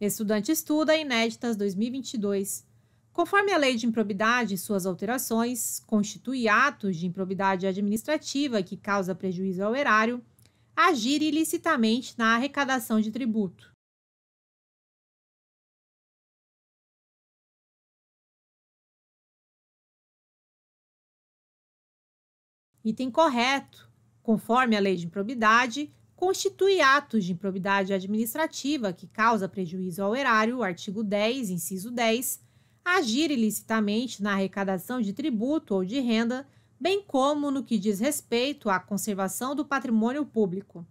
Estudante estuda Inéditas 2022. Conforme a Lei de Improbidade e suas alterações, constitui atos de improbidade administrativa que causa prejuízo ao erário, agir ilicitamente na arrecadação de tributo. Item correto. Conforme a Lei de Improbidade, constitui atos de improbidade administrativa que causa prejuízo ao erário, artigo 10, inciso 10, agir ilicitamente na arrecadação de tributo ou de renda, bem como no que diz respeito à conservação do patrimônio público.